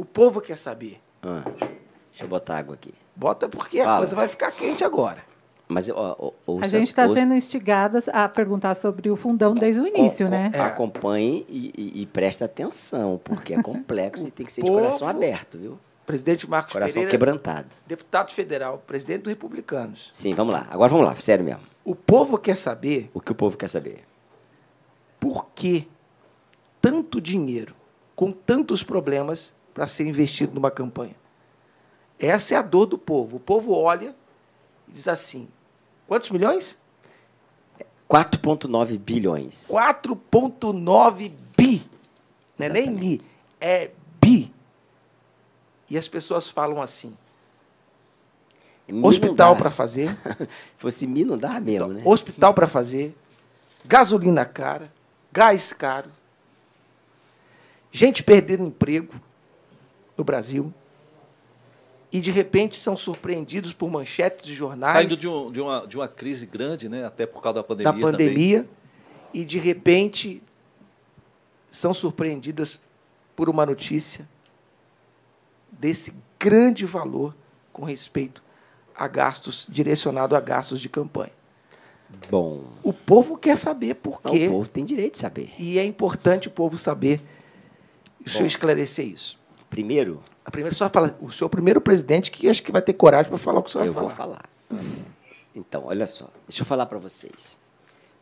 O povo quer saber. Ah, deixa eu botar água aqui. Bota porque Fala. a coisa vai ficar quente agora. Mas ó, a gente está sendo instigadas a perguntar sobre o fundão desde o início, com, né? É. Acompanhe e, e, e, preste atenção, porque é complexo e tem que ser de coração aberto, viu? Presidente Marcos coração Pereira. quebrantado. Deputado federal, presidente dos republicanos. Sim, vamos lá. Agora vamos lá, sério mesmo. O povo quer saber. O que o povo quer saber? Por que tanto dinheiro, com tantos problemas, para ser investido numa campanha. Essa é a dor do povo. O povo olha e diz assim: quantos milhões? 4,9 bilhões. 4,9 bi. Não é nem mi, é bi. E as pessoas falam assim: hospital para fazer. Se fosse mi, não dá mesmo, então, né? Hospital para fazer, gasolina cara, gás caro, gente perdendo emprego no Brasil. E, de repente, são surpreendidos por manchetes de jornais. Saindo de, um, de, uma, de uma crise grande, né? até por causa da pandemia. Da pandemia. Também. E, de repente, são surpreendidas por uma notícia desse grande valor com respeito a gastos, direcionado a gastos de campanha. Bom. O povo quer saber por quê. Não, o povo tem direito de saber. E é importante o povo saber. O senhor esclarecer isso. Primeiro? A primeira só fala, o senhor é o primeiro presidente que acho que vai ter coragem para falar o que o senhor eu vai falar. Eu vou falar. Tá uhum. Então, olha só, deixa eu falar para vocês.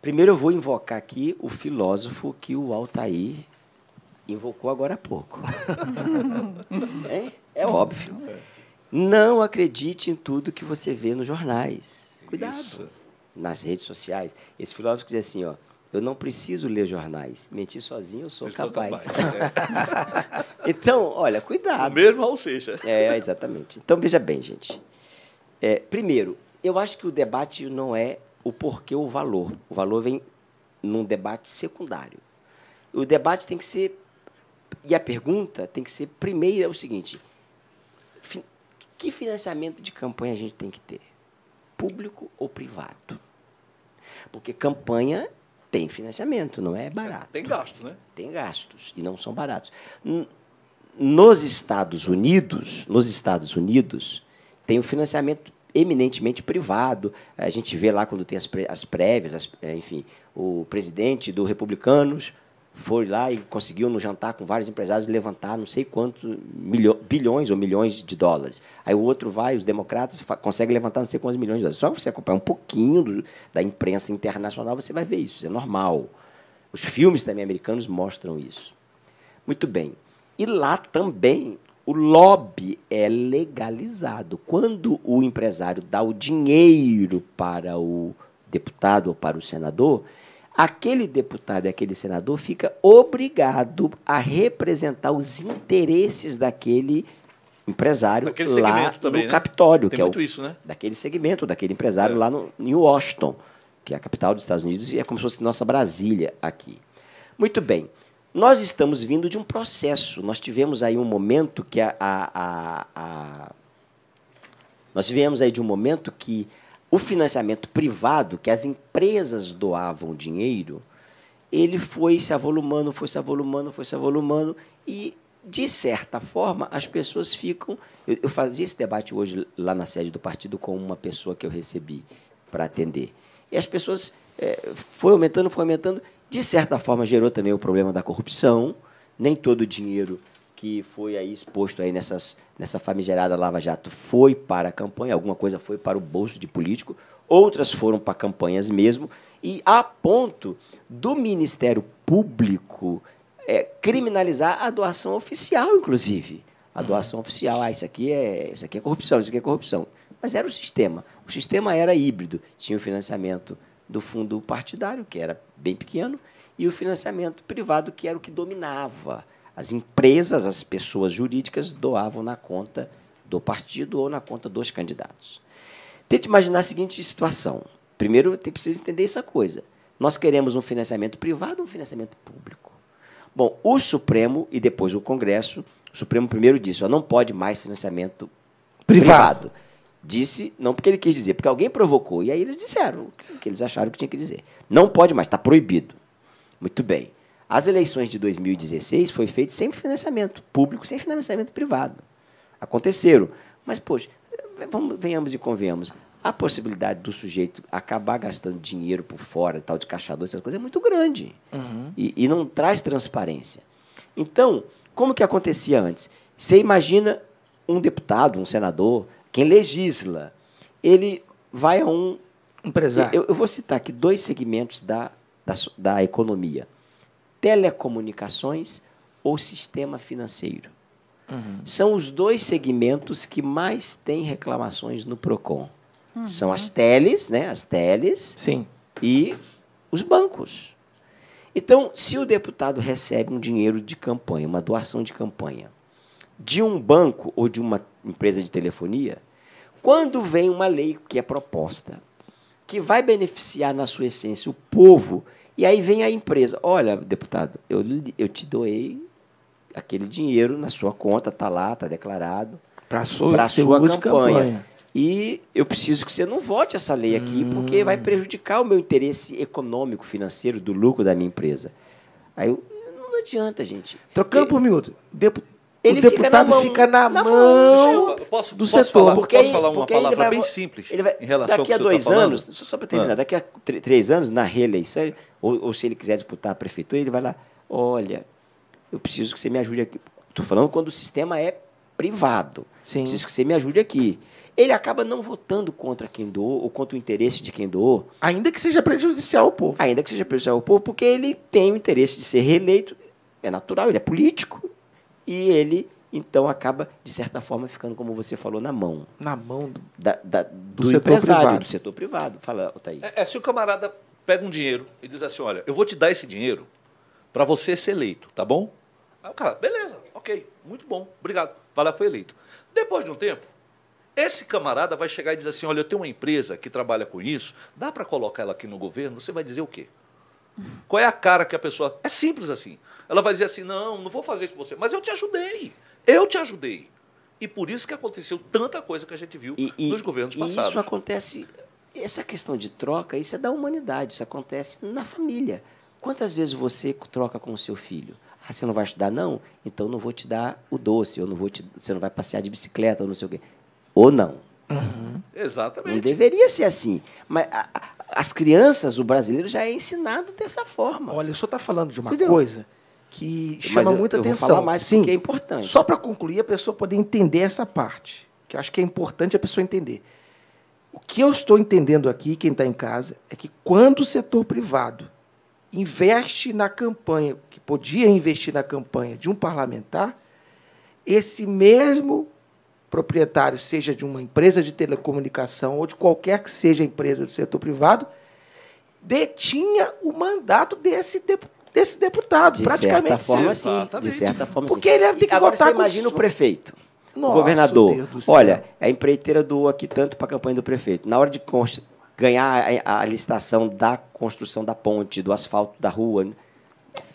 Primeiro eu vou invocar aqui o filósofo que o Altair invocou agora há pouco. é, é óbvio. Não acredite em tudo que você vê nos jornais. Cuidado. Isso. Nas redes sociais. Esse filósofo diz assim, ó, eu não preciso ler jornais. Mentir sozinho eu sou eu capaz. Sou capaz. Né? então, olha, cuidado. O mesmo ao seja. É, exatamente. Então, veja bem, gente. É, primeiro, eu acho que o debate não é o porquê o valor. O valor vem num debate secundário. O debate tem que ser. E a pergunta tem que ser, primeiro, é o seguinte: que financiamento de campanha a gente tem que ter? Público ou privado? Porque campanha tem financiamento, não é barato. Tem gasto, né? Tem gastos e não são baratos. Nos Estados Unidos, nos Estados Unidos tem o um financiamento eminentemente privado. A gente vê lá quando tem as, prévias, as, é, enfim, o presidente do Republicanos foi lá e conseguiu no jantar com vários empresários levantar não sei quantos bilhões ou milhões de dólares. Aí o outro vai, os democratas conseguem levantar não sei quantos milhões de dólares. Só você acompanhar um pouquinho do, da imprensa internacional, você vai ver isso, isso é normal. Os filmes também americanos mostram isso. Muito bem. E lá também o lobby é legalizado. Quando o empresário dá o dinheiro para o deputado ou para o senador, aquele deputado e aquele senador fica obrigado a representar os interesses daquele empresário daquele lá também, no né? Capitólio. Tem que muito é o, isso, né? Daquele segmento, daquele empresário é. lá no, em Washington, que é a capital dos Estados Unidos e é como se fosse nossa Brasília aqui. Muito bem. Nós estamos vindo de um processo. Nós tivemos aí um momento que a, a, a, a nós tivemos aí de um momento que o financiamento privado, que as empresas doavam dinheiro, ele foi se avolumando, foi se avolumando, foi se avolumando, e, de certa forma, as pessoas ficam. Eu, eu fazia esse debate hoje lá na sede do partido com uma pessoa que eu recebi para atender. E as pessoas. É, foi aumentando, foi aumentando. De certa forma, gerou também o problema da corrupção. Nem todo o dinheiro que foi aí exposto aí nessas, nessa famigerada Lava Jato foi para a campanha, alguma coisa foi para o bolso de político, outras foram para campanhas mesmo, e a ponto do Ministério Público é, criminalizar a doação oficial, inclusive. A doação oficial, ah, isso aqui é isso aqui é corrupção, isso aqui é corrupção. Mas era o sistema. O sistema era híbrido. Tinha o financiamento do fundo partidário, que era bem pequeno, e o financiamento privado, que era o que dominava as empresas, as pessoas jurídicas doavam na conta do partido ou na conta dos candidatos. Tente imaginar a seguinte situação. Primeiro, tem que entender essa coisa. Nós queremos um financiamento privado ou um financiamento público? Bom, o Supremo e depois o Congresso, o Supremo primeiro disse, não pode mais financiamento privado. privado. Disse, não porque ele quis dizer, porque alguém provocou. E aí eles disseram o que eles acharam que tinha que dizer. Não pode mais, está proibido. Muito bem. As eleições de 2016 foi feito sem financiamento público, sem financiamento privado. Aconteceram. Mas, poxa, vamos, venhamos e convenhamos. A possibilidade do sujeito acabar gastando dinheiro por fora, tal, de caixador, essas coisas, é muito grande. Uhum. E, e não traz transparência. Então, como que acontecia antes? Você imagina um deputado, um senador, quem legisla, ele vai a um. Empresário. Eu, eu vou citar aqui dois segmentos da, da, da economia telecomunicações ou sistema financeiro. Uhum. São os dois segmentos que mais têm reclamações no PROCON. Uhum. São as teles, né? As teles. Sim. E os bancos. Então, se o deputado recebe um dinheiro de campanha, uma doação de campanha, de um banco ou de uma empresa de telefonia, quando vem uma lei que é proposta, que vai beneficiar na sua essência o povo e aí vem a empresa: olha, deputado, eu, eu te doei aquele dinheiro na sua conta, está lá, está declarado, para sua, sua campanha. campanha. E eu preciso que você não vote essa lei aqui, hum. porque vai prejudicar o meu interesse econômico, financeiro, do lucro da minha empresa. Aí eu, não adianta, gente. Trocando e, por minuto, deputado ele o deputado fica na mão, fica na na mão, mão posso, do posso setor. Falar, porque posso falar uma palavra vai, bem simples vai, em relação daqui ao Daqui a tá dois tá anos, só para terminar, ah. daqui a três anos, na reeleição, ou, ou, se ele quiser disputar a prefeitura, ele vai lá, olha, eu preciso que você me ajude aqui. Estou falando quando o sistema é privado. Sim. Preciso que você me ajude aqui. Ele acaba não votando contra quem doou ou contra o interesse de quem doou. Ainda que seja prejudicial ao povo. Ainda que seja prejudicial ao povo, porque ele tem o interesse de ser reeleito. É natural, ele é político e ele então acaba, de certa forma, ficando, como você falou, na mão. Na mão do, da, da, do, do empresário, privado. do setor privado. Fala, Otaí. É, é, se o camarada pega um dinheiro e diz assim, olha, eu vou te dar esse dinheiro para você ser eleito, tá bom? Aí o cara, beleza, ok, muito bom, obrigado. Vai lá, foi eleito. Depois de um tempo, esse camarada vai chegar e dizer assim, olha, eu tenho uma empresa que trabalha com isso, dá para colocar ela aqui no governo? Você vai dizer o quê? Qual é a cara que a pessoa. É simples assim. Ela vai dizer assim: não, não vou fazer isso com você, mas eu te ajudei. Eu te ajudei. E por isso que aconteceu tanta coisa que a gente viu e, nos e, governos passados. E isso acontece. Essa questão de troca, isso é da humanidade, isso acontece na família. Quantas vezes você troca com o seu filho? Ah, você não vai estudar, não? Então não vou te dar o doce, ou não vou te, você não vai passear de bicicleta, ou não sei o quê. Ou não. Uhum. Exatamente. Não deveria ser assim. Mas a, as crianças, o brasileiro já é ensinado dessa forma. Olha, o senhor está falando de uma Entendeu? coisa que chama Mas eu, muita eu atenção. Vou falar mais Sim, porque é importante. Só para concluir, a pessoa poder entender essa parte, que eu acho que é importante a pessoa entender. O que eu estou entendendo aqui, quem está em casa, é que quando o setor privado investe na campanha, que podia investir na campanha de um parlamentar, esse mesmo proprietário, seja de uma empresa de telecomunicação ou de qualquer que seja empresa do setor privado, detinha o mandato desse deputado desse deputado, de praticamente. Certa forma, sim. De certa forma, Porque ele ele tem que Agora, votar você imagina o prefeito, Nossa, o governador. Olha, a empreiteira doou aqui tanto para a campanha do prefeito. Na hora de ganhar a, a, licitação da construção da ponte, do asfalto da rua,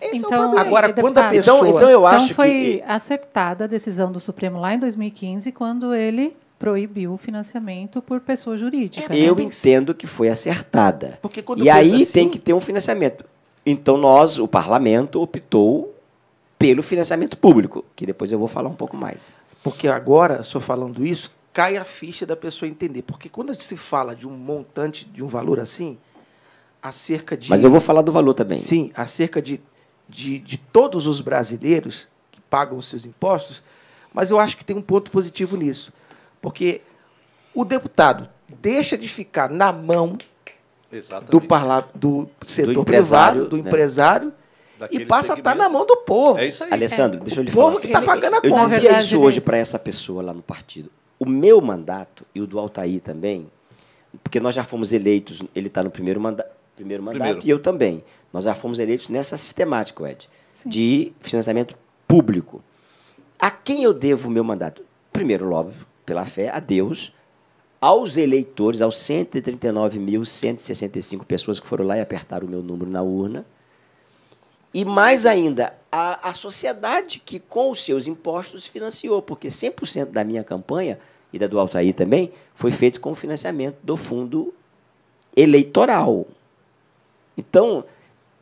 esse então, é o então, problema. Agora, quando a pessoa... Então, então eu então, acho então foi que... a decisão do Supremo lá em 2015, quando ele proibiu o financiamento por pessoa jurídica. É, eu né? entendo que foi acertada. Porque quando e aí assim... tem que ter um financiamento. Então, nós, o parlamento, optou pelo financiamento público, que depois eu vou falar um pouco mais. Porque agora, estou falando isso, cai a ficha da pessoa entender. Porque quando se fala de um montante, de um valor assim, acerca de. Mas eu vou falar do valor também. Sim, acerca de de, de todos os brasileiros que pagam os seus impostos, mas eu acho que tem um ponto positivo nisso, porque o deputado deixa de ficar na mão do, parla do, setor do privado, do né? empresário, Daquele e passa tá segmento. a estar na mão do povo. É isso aí. Alessandro, é. deixa eu lhe falar. O povo que está pagando a conta. Eu dizia isso hoje né? para essa pessoa lá no partido. O meu mandato e o do Altair também, porque nós já fomos eleitos, ele está no primeiro mandato, primeiro mandato, primeiro. e eu também. Nós já fomos eleitos nessa sistemática, Ed, Sim. de financiamento público. A quem eu devo o meu mandato? Primeiro, óbvio, pela fé, a Deus, aos eleitores, aos 139.165 pessoas que foram lá e apertaram o meu número na urna, e mais ainda, a, a sociedade que com os seus impostos financiou, porque 100% da minha campanha e da do Altair também foi feito com o financiamento do fundo eleitoral, então,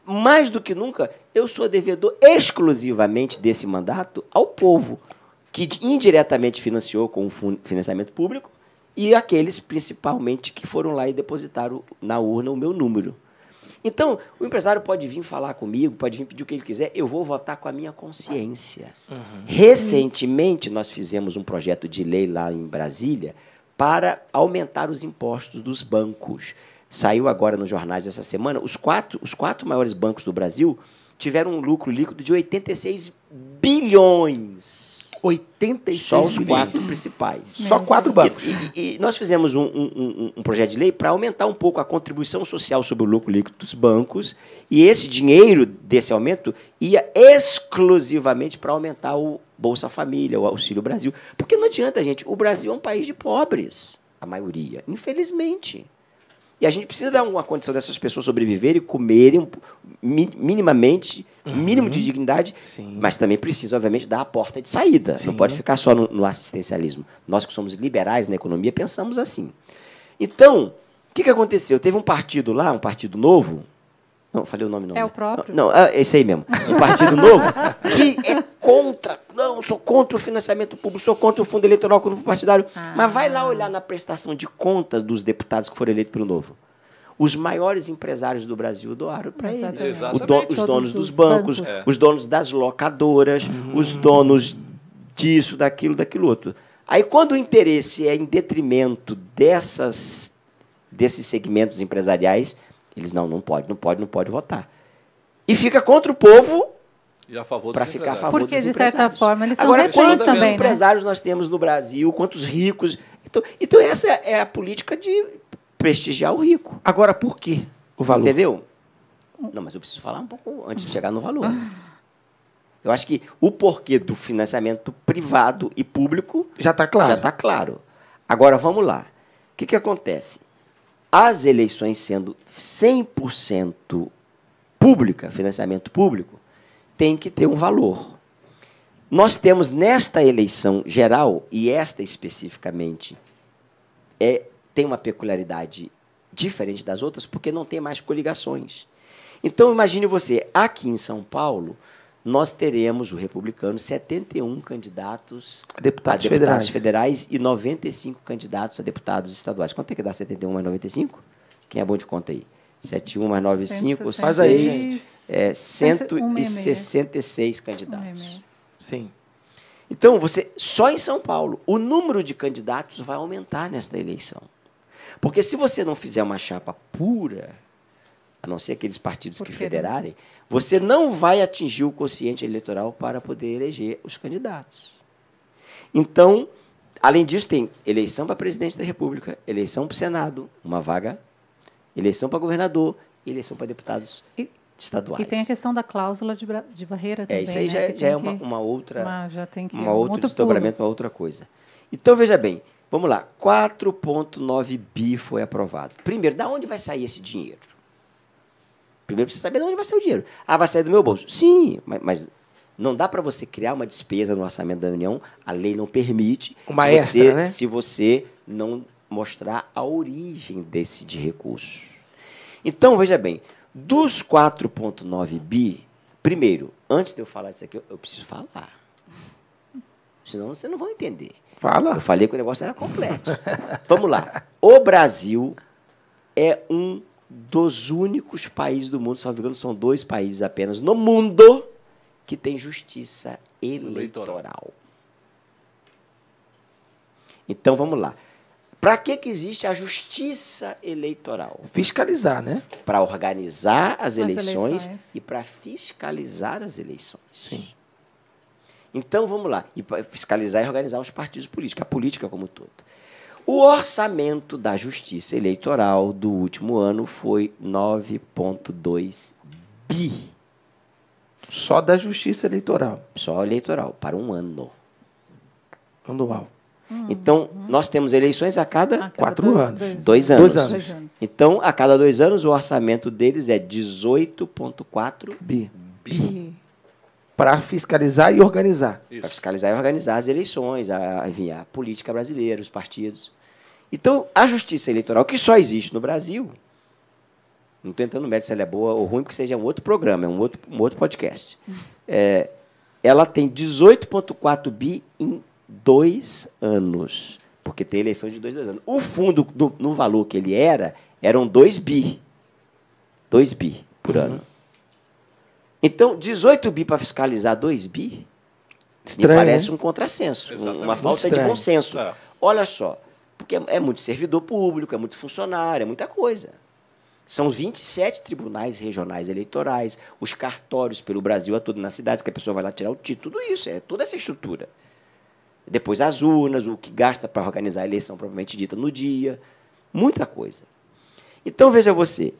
mais do que nunca, eu sou devedor exclusivamente desse mandato ao povo, que indiretamente financiou com o financiamento público, e aqueles principalmente que foram lá e depositaram na urna o meu número. Então, o empresário pode vir falar comigo, pode vir pedir o que ele quiser, eu vou votar com a minha consciência. Uhum. Recentemente, nós fizemos um projeto de lei lá em Brasília para aumentar os impostos dos bancos. Saiu agora nos jornais essa semana, os quatro, os quatro maiores bancos do Brasil tiveram um lucro líquido de 86 bilhões. 86 Só os bilhões. quatro principais. Só quatro bancos. E, e, e nós fizemos um, um, um projeto de lei para aumentar um pouco a contribuição social sobre o lucro líquido dos bancos. E esse dinheiro desse aumento ia exclusivamente para aumentar o Bolsa Família, o Auxílio Brasil. Porque não adianta, gente. O Brasil é um país de pobres, a maioria, infelizmente. E a gente precisa dar uma condição dessas pessoas sobreviverem, comerem mi minimamente, uhum. mínimo de dignidade, Sim. mas também precisa, obviamente, dar a porta de saída. Sim. Não pode ficar só no, no, assistencialismo. Nós que somos liberais na economia pensamos assim. Então, o que, que aconteceu? Teve um partido lá, um partido novo, não, falei o nome não. É o próprio? Não, é esse aí mesmo. O partido novo que é contra. Não, sou contra o financiamento público, sou contra o fundo eleitoral com o partidário. Ah. Mas vai lá olhar na prestação de contas dos deputados que foram eleitos pelo novo. Os maiores empresários do Brasil doaram para eles. Exatamente. os donos dos bancos, bancos. É. os donos das locadoras, uhum. os donos disso, daquilo, daquilo outro. Aí, quando o interesse é em detrimento dessas, desses segmentos empresariais, eles não, não pode, não pode, não pode votar. E fica contra o povo para ficar a favor Porque, dos de certa forma, eles são Agora, quantos também, né? empresários né? nós temos no Brasil, quantos ricos. Então, então, essa é a política de prestigiar o rico. Agora, por quê o valor? Entendeu? Não, mas eu preciso falar um pouco antes de chegar no valor. Ah. Eu acho que o porquê do financiamento privado e público. Já está claro. Já está claro. Agora, vamos lá. O que, que acontece? as eleições sendo 100% pública, financiamento público, tem que ter um valor. Nós temos nesta eleição geral, e esta especificamente, é, tem uma peculiaridade diferente das outras, porque não tem mais coligações. Então, imagine você, aqui em São Paulo, nós teremos, o republicano, 71 candidatos deputados a deputados federais. federais e 95 candidatos a deputados estaduais. Quanto é que dá 71 mais 95? Quem é bom de conta aí? 71 mais 95, faz aí, é, 166 candidatos. Sim. Então, você só em São Paulo, o número de candidatos vai aumentar nesta eleição. Porque se você não fizer uma chapa pura, a não ser aqueles partidos Porque que né? federarem, você não vai atingir o consciente eleitoral para poder eleger os candidatos. Então, além disso, tem eleição para presidente da República, eleição para o Senado, uma vaga, eleição para governador, eleição para deputados e, estaduais. E tem a questão da cláusula de, de barreira também. É, isso aí né? já, é que, é uma, uma, outra, uma, já tem que, uma outro, um outro desdobramento, pulo. uma outra coisa. Então, veja bem, vamos lá, 4,9 bi foi aprovado. Primeiro, da onde vai sair esse dinheiro? Primeiro precisa saber de onde vai ser o dinheiro. Ah, vai sair do meu bolso. Sim, mas, mas não dá para você criar uma despesa no orçamento da União, a lei não permite. Uma se extra, você, né? Se você não mostrar a origem desse de recurso. Então, veja bem, dos 4,9 bi, primeiro, antes de eu falar isso aqui, eu, eu preciso falar. Senão vocês não vão entender. Fala. Eu falei que o negócio era completo. Vamos lá. O Brasil é um dos únicos países do mundo, salvo engano, são dois países apenas no mundo que tem justiça eleitoral. eleitoral. Então vamos lá. Para que, que existe a justiça eleitoral? Fiscalizar, né? Para organizar as, as eleições, eleições, e para fiscalizar as eleições. Sim. Então vamos lá. E fiscalizar e organizar os partidos políticos, a política como um todo. O orçamento da Justiça Eleitoral do último ano foi 9,2 bi. Só da Justiça Eleitoral? Só eleitoral, para um ano. Anual. Hum, então, hum. nós temos eleições a cada, a cada quatro dois, anos. Dois, dois, anos. dois, anos. Então, a cada dois anos, o orçamento deles é 18,4 bi. bi. bi para fiscalizar e organizar. Para fiscalizar e organizar as eleições, a, a política brasileira, os partidos. Então, a justiça eleitoral, que só existe no Brasil, não estou entrando no mérito se ela é boa ou ruim, porque seja um outro programa, é um outro, um outro podcast. Hum. É, ela tem 18,4 bi em dois anos, porque tem eleição de dois, dois anos. O fundo, no, no valor que ele era, eram 2 bi. 2 bi por uhum. ano. Então, 18 bi para fiscalizar 2 bi, Estranho, me parece um contrassenso, Exatamente. uma falta de consenso. É. Olha só, porque é, é muito servidor público, é muito funcionário, é muita coisa. São 27 tribunais regionais eleitorais, os cartórios pelo Brasil, a tudo nas cidades que a pessoa vai lá tirar o título, tudo isso, é toda essa estrutura. Depois as urnas, o que gasta para organizar a eleição propriamente dita no dia, muita coisa. Então veja você,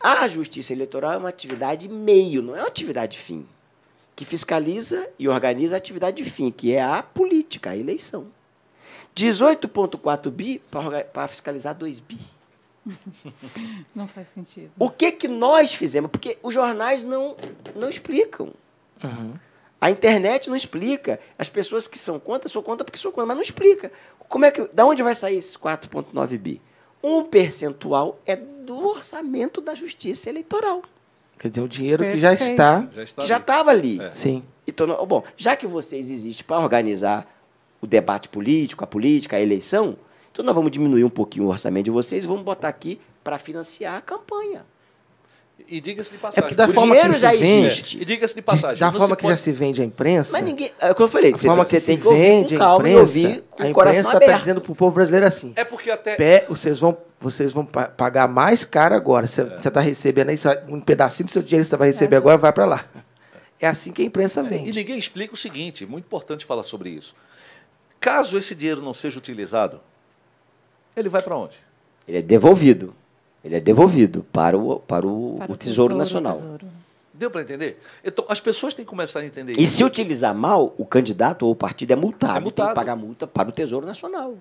a justiça eleitoral é uma atividade meio, não é uma atividade fim, que fiscaliza e organiza a atividade fim, que é a política, a eleição. 18,4 bi para fiscalizar 2 bi. Não faz sentido. O que, que nós fizemos? Porque os jornais não, não explicam. Uhum. A internet não explica. As pessoas que são contra, são contra porque são contra, mas não explica. Como é que, da onde vai sair esse 4,9 bi? um percentual é do orçamento da justiça eleitoral. Quer dizer, o dinheiro Perfeito. que já está. Já estava ali. ali. É. Sim. Então, bom, já que vocês existem para organizar o debate político, a política, a eleição, então nós vamos diminuir um pouquinho o orçamento de vocês e vamos botar aqui para financiar a campanha. E diga-se de é passagem. É da o forma dinheiro que já existe. E diga-se de passagem. Da forma que pode... já se vende à imprensa. Mas ninguém. É o que eu falei. você, forma que você tem que vende, ouvir com calma imprensa, e ouvir com a imprensa está dizendo para o povo brasileiro assim. É porque até. Pé, vocês vão, vocês vão pagar mais caro agora. Você está é. Tá recebendo um pedacinho do seu dinheiro que você vai tá é. receber é. agora vai para lá. É assim que a imprensa é, vende. E ninguém explica o seguinte: muito importante falar sobre isso. Caso esse dinheiro não seja utilizado, ele vai para onde? Ele é devolvido. Ele é devolvido para o, para o, para o, o tesouro, tesouro, Nacional. Tesouro. Deu para entender? Então, as pessoas têm que começar a entender e isso. E se utilizar mal, o candidato ou o partido é multado. É multado. Tem que pagar multa para o Tesouro Nacional.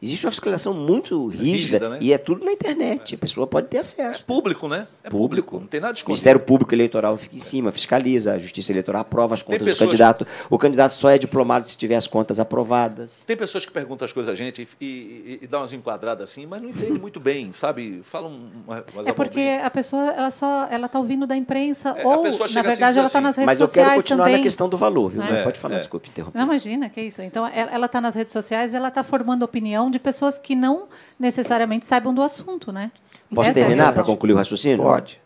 Existe uma fiscalização muito é rígida, rígida né? e é tudo na internet. É. A pessoa pode ter acesso. É público, né? É público. público. Não tem nada de escondido. O Ministério Público Eleitoral fica em cima, fiscaliza. A Justiça Eleitoral aprova as contas do candidato. O candidato só é diplomado se tiver as contas aprovadas. Tem pessoas que perguntam as coisas a gente e, e, e dão umas enquadradas assim, mas não entendem muito bem, sabe? Falam umas É porque a pessoa ela só ela está ouvindo da imprensa é, ou, na assim verdade, assim, ela está assim. nas redes sociais Mas eu quero continuar também. na questão do valor, viu? Né? pode falar, é. desculpe interromper. Não, imagina, que é isso. Então, ela está nas redes sociais, ela está formando opinião de pessoas que não necessariamente saibam do assunto, né? Posso Essa é terminar é para concluir o raciocínio? Pode.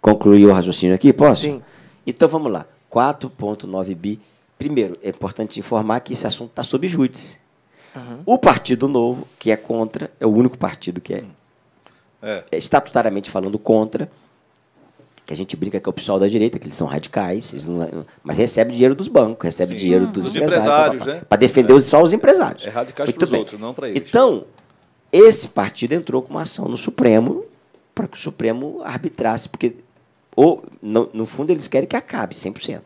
Concluir o raciocínio aqui, posso? Sim. Então vamos lá. 4.9 bi. Primeiro, é importante informar que esse assunto está sob júdice. Uhum. O Partido Novo, que é contra, é o único partido que é. é estatutariamente falando contra, que a gente brinca que é o pessoal da direita, que eles são radicais, eles não, é, mas recebe dinheiro dos bancos, recebe Sim, dinheiro dos, dos empresários, empresários né? para defender é, só os empresários. É, é radicais para os outros, não para eles. Então, esse partido entrou com uma ação no Supremo para que o Supremo arbitrasse, porque ou, no, no, fundo eles querem que acabe 100%.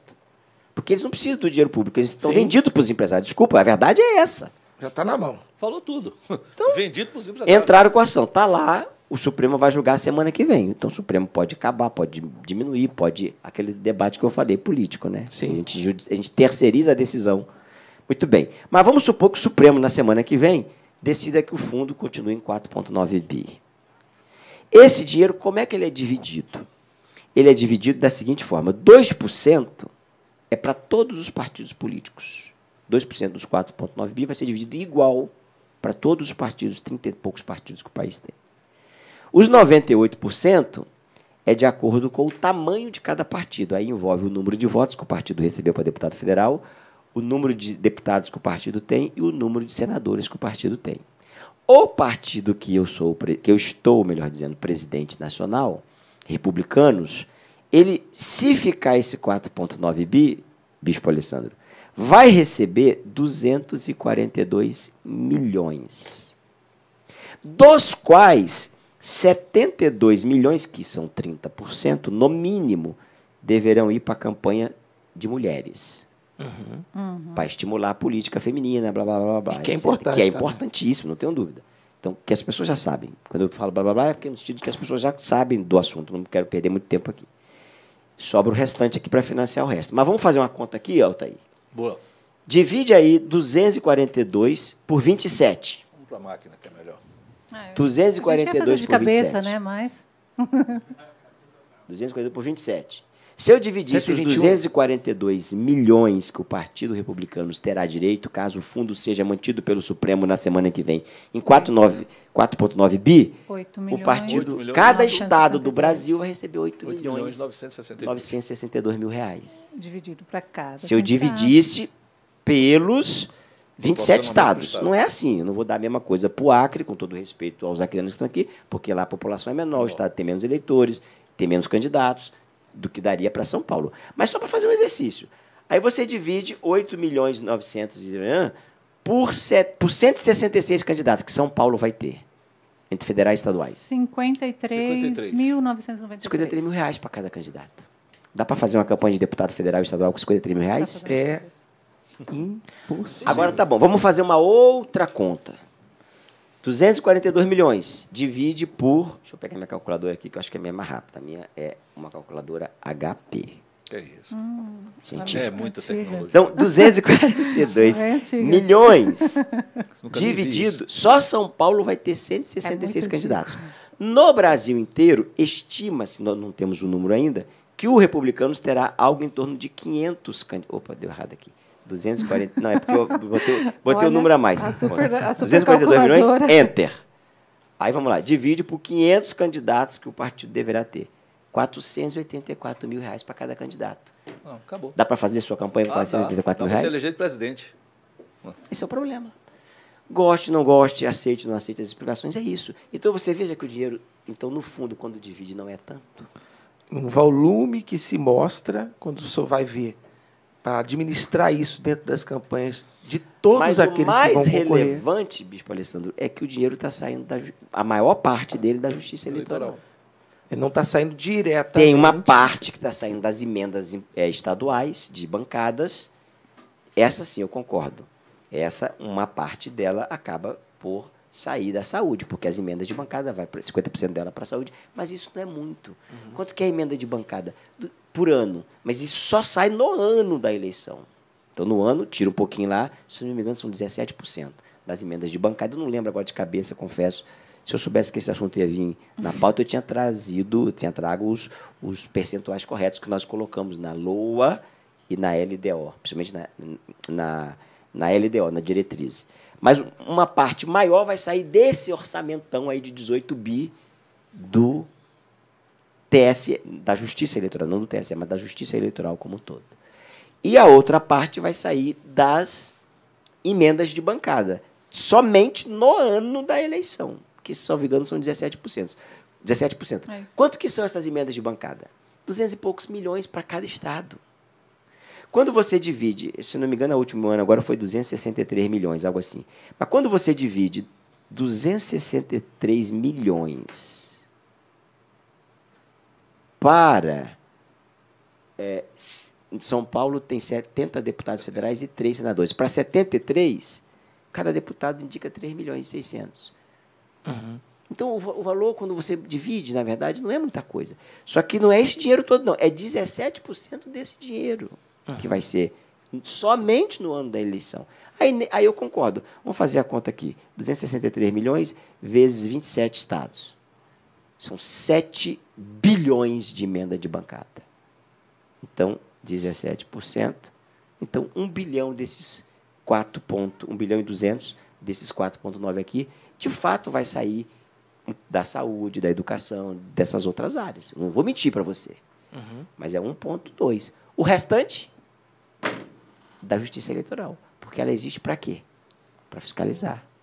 Porque eles não precisam do dinheiro público, eles estão Sim. vendidos para os empresários. Desculpa, a verdade é essa. Já está na mão. Falou tudo. Então, Vendido para os empresários. Entraram com a ação. Está lá o Supremo vai julgar semana que vem. Então o Supremo pode acabar, pode diminuir, pode. Aquele debate que eu falei, político, né? Sim. A gente, a gente terceiriza a decisão. Muito bem. Mas vamos supor que o Supremo, na semana que vem, decida que o fundo continue em 4,9 bi. Esse dinheiro, como é que ele é dividido? Ele é dividido da seguinte forma: 2% é para todos os partidos políticos. 2% dos 4,9 bi vai ser dividido igual para todos os partidos, 30 e poucos partidos que o país tem. Os 98% é de acordo com o tamanho de cada partido. Aí envolve o número de votos que o partido recebeu para deputado federal, o número de deputados que o partido tem e o número de senadores que o partido tem. O partido que eu sou, que eu estou, melhor dizendo, presidente nacional, republicanos, ele, se ficar esse 4,9 bi, Bispo Alessandro, vai receber 242 milhões, dos quais 72 milhões, que são 30%, no mínimo, deverão ir para a campanha de mulheres. Uhum. uhum. Para estimular a política feminina, blá blá blá blá. E que é importante. Que é tá, né? importantíssimo, também. não tenho dúvida. Então, que as pessoas já sabem. Quando eu falo blá blá blá, é porque no sentido que as pessoas já sabem do assunto, não quero perder muito tempo aqui. Sobra o restante aqui para financiar o resto. Mas vamos fazer uma conta aqui, Altair. Boa. Divide aí 242 por 27. Vamos para a máquina que é melhor. 242 É, 242 de cabeça, né? Mas. 242 por 27. Se eu dividisse os 242 milhões que o Partido Republicano terá direito, caso o fundo seja mantido pelo Supremo na semana que vem, em 4,9 bi, milhões, o partido, milhões, cada 962. estado do Brasil vai receber 8, 8 milhões, milhões 962. 962 mil reais. Dividido para cada. Se eu dividisse pelos 27 estados. Estado. Não é assim. Eu não vou dar a mesma coisa para o Acre, com todo respeito aos acreanos que estão aqui, porque lá a população é menor, o estado tem menos eleitores, tem menos candidatos do que daria para São Paulo. Mas só para fazer um exercício. Aí você divide 8 milhões e 900 por, set, por 166 candidatos que São Paulo vai ter, entre federais e estaduais. 53.993. 53. 53 mil reais para cada candidato. Dá para fazer uma campanha de deputado federal e estadual com 53 mil reais? É. Impossível. Agora tá bom, vamos fazer uma outra conta. 242 milhões divide por. Deixa eu pegar minha calculadora aqui, que eu acho que é a minha é mais rápida. A minha é uma calculadora HP. Que é isso? Hum, Científico. É muita tecnologia. Então, 242 é milhões dividido. Só São Paulo vai ter 166 é candidatos. No Brasil inteiro, estima-se, nós não temos o um número ainda, que o Republicanos terá algo em torno de 500 candidatos. Opa, deu errado aqui. 240. Não, é porque eu botei, botei Olha, o número a mais. A super, a super 242 milhões, enter. Aí vamos lá, divide por 500 candidatos que o partido deverá ter. 484 mil reais para cada candidato. Não, acabou. Dá para fazer sua campanha com 484 ah, dá. mil dá reais? Você eleger de presidente. Esse é o problema. Goste, não goste, aceite, não aceite as explicações, é isso. Então você veja que o dinheiro, então no fundo, quando divide, não é tanto. Um volume que se mostra quando o senhor vai ver para administrar isso dentro das campanhas de todos Mas aqueles que vão concorrer. Mas o mais relevante, Bispo Alessandro, é que o dinheiro está saindo, da, a maior parte dele, da justiça eleitoral. Ele não está saindo direto. Tem uma parte que está saindo das emendas é, estaduais, de bancadas. Essa sim, eu concordo. Essa, uma parte dela acaba por sair da saúde, porque as emendas de bancada vai 50% dela para a saúde, mas isso não é muito. Uhum. Quanto que é a emenda de bancada? por ano. Mas isso só sai no ano da eleição. Então, no ano, tira um pouquinho lá, se não me engano, são 17% das emendas de bancada. Eu não lembro agora de cabeça, confesso. Se eu soubesse que esse assunto ia vir na pauta, eu tinha trazido, eu tinha trago os, os percentuais corretos que nós colocamos na LOA e na LDO, principalmente na, na, na LDO, na diretriz. Mas uma parte maior vai sair desse orçamentão aí de 18 bi do TSE, da Justiça Eleitoral, não do TSE, mas da Justiça Eleitoral como um todo. E a outra parte vai sair das emendas de bancada, somente no ano da eleição, que, se não me engano, são 17%. 17%. É Quanto que são essas emendas de bancada? 200 e poucos milhões para cada estado. Quando você divide, se não me engano, o último ano agora foi 263 milhões, algo assim. Mas quando você divide 263 milhões para. É, São Paulo tem 70 deputados federais e 3 senadores. Para 73, cada deputado indica 3 milhões e 600. Uhum. Então, o, valor, quando você divide, na verdade, não é muita coisa. Só que não é esse dinheiro todo, não. É 17% desse dinheiro uhum. que vai ser somente no ano da eleição. Aí, aí eu concordo. Vamos fazer a conta aqui. 263 milhões vezes 27 estados. São 7 bilhões de emenda de bancada. Então, 17%. Então, 1 bilhão desses 4 bilhão e 200 desses 4.9 aqui, de fato vai sair da saúde, da educação, dessas outras áreas. não vou mentir para você. Uhum. Mas é 1.2. O restante da justiça eleitoral, porque ela existe para quê? Para fiscalizar.